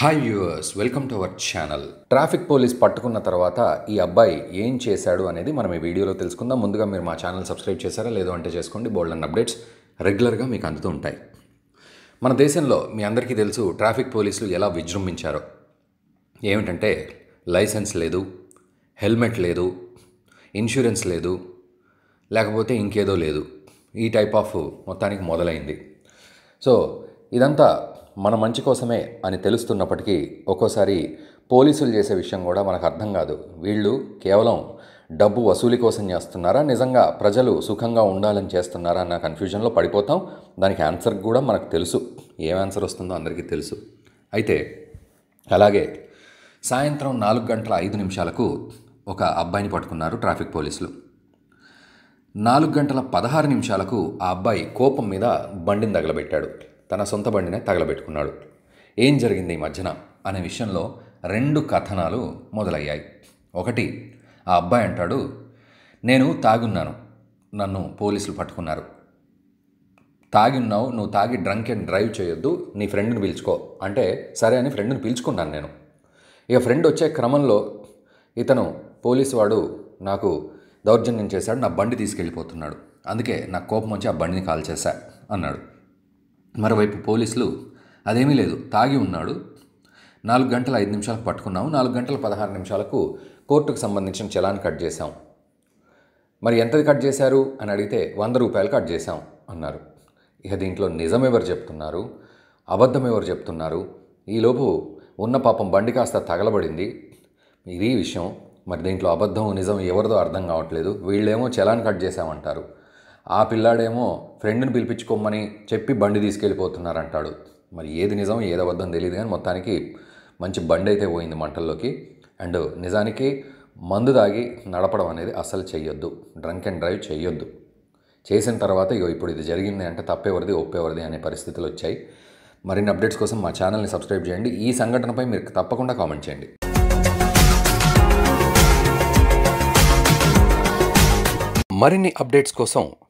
hi viewers welcome to our channel traffic police పట్టుకున్న తర్వాత ఈ అబ్బాయి ఏం చేశాడు అనేది మనం ఈ వీడియోలో తెలుసుకుందాం ముందుగా మీరు మా ఛానల్ సబ్స్క్రైబ్ చేశారా లేదో అంటే చేసుకోండి బోల్డ్ అండ్ అప్డేట్స్ రెగ్యులర్గా మీకు అందుతూ ఉంటాయి మన దేశంలో మీ అందరికీ తెలుసు ట్రాఫిక్ పోలీసులు ఎలా విజృంభించారో ఏమిటంటే లైసెన్స్ లేదు హెల్మెట్ లేదు ఇన్సూరెన్స్ లేదు లేకపోతే ఇంకేదో లేదు ఈ టైప్ ఆఫ్ మొత్తానికి మొదలైంది సో ఇదంతా మన మంచి కోసమే అని తెలుస్తున్నప్పటికీ ఒక్కోసారి పోలీసులు చేసే విషయం కూడా మనకు అర్థం కాదు వీళ్ళు కేవలం డబ్బు వసూలి కోసం చేస్తున్నారా నిజంగా ప్రజలు సుఖంగా ఉండాలని చేస్తున్నారా అన్న కన్ఫ్యూజన్లో పడిపోతాం దానికి ఆన్సర్ కూడా మనకు తెలుసు ఏం ఆన్సర్ వస్తుందో అందరికీ తెలుసు అయితే అలాగే సాయంత్రం నాలుగు గంటల ఐదు నిమిషాలకు ఒక అబ్బాయిని పట్టుకున్నారు ట్రాఫిక్ పోలీసులు నాలుగు గంటల పదహారు నిమిషాలకు ఆ అబ్బాయి కోపం మీద బండిని తగలబెట్టాడు తన సొంత బండినే తగలబెట్టుకున్నాడు ఏం జరిగింది ఈ మధ్యన అనే విషయంలో రెండు కథనాలు మొదలయ్యాయి ఒకటి ఆ అబ్బాయి అంటాడు నేను తాగున్నాను నన్ను పోలీసులు పట్టుకున్నారు తాగి ఉన్నావు నువ్వు తాగి డ్రంక్ అండ్ డ్రైవ్ చేయొద్దు నీ ఫ్రెండ్ని పిలుచుకో అంటే సరే అని ఫ్రెండ్ని పిలుచుకున్నాను నేను ఇక ఫ్రెండ్ వచ్చే క్రమంలో ఇతను పోలీసు వాడు నాకు దౌర్జన్యం చేశాడు నా బండి తీసుకెళ్ళిపోతున్నాడు అందుకే నా కోపం వచ్చి ఆ బండిని కాల్ చేశా అన్నాడు మరోవైపు పోలీసులు అదేమీ లేదు తాగి ఉన్నాడు నాలుగు గంటల ఐదు నిమిషాలకు పట్టుకున్నాము నాలుగు గంటల పదహారు నిమిషాలకు కోర్టుకు సంబంధించిన చలాన్ని కట్ చేశాం మరి ఎంతది కట్ చేశారు అని అడిగితే వంద రూపాయలు కట్ చేశాం అన్నారు ఇక దీంట్లో నిజం ఎవరు చెప్తున్నారు అబద్ధం ఎవరు చెప్తున్నారు ఈలోపు ఉన్న పాపం బండి కాస్త తగలబడింది ఇది విషయం మరి దీంట్లో అబద్ధం నిజం ఎవరిదో అర్థం కావట్లేదు వీళ్ళేమో చలాన్ కట్ చేశామంటారు ఆ పిల్లాడేమో ఫ్రెండ్ని పిలిపించుకోమని చెప్పి బండి తీసుకెళ్ళిపోతున్నారంటాడు మరి ఏది నిజం ఏది అబద్ధం తెలియదు కానీ మొత్తానికి మంచి బండి అయితే పోయింది మంటల్లోకి అండ్ నిజానికి మందు తాగి నడపడం అనేది అసలు చెయ్యొద్దు డ్రంక్ అండ్ డ్రైవ్ చేయొద్దు చేసిన తర్వాత ఇగో ఇప్పుడు ఇది జరిగింది అంటే తప్పేవరిది ఒప్పేవరది అనే పరిస్థితులు వచ్చాయి మరిన్ని అప్డేట్స్ కోసం మా ఛానల్ని సబ్స్క్రైబ్ చేయండి ఈ సంఘటనపై మీరు తప్పకుండా కామెంట్ చేయండి మరిన్ని అప్డేట్స్ కోసం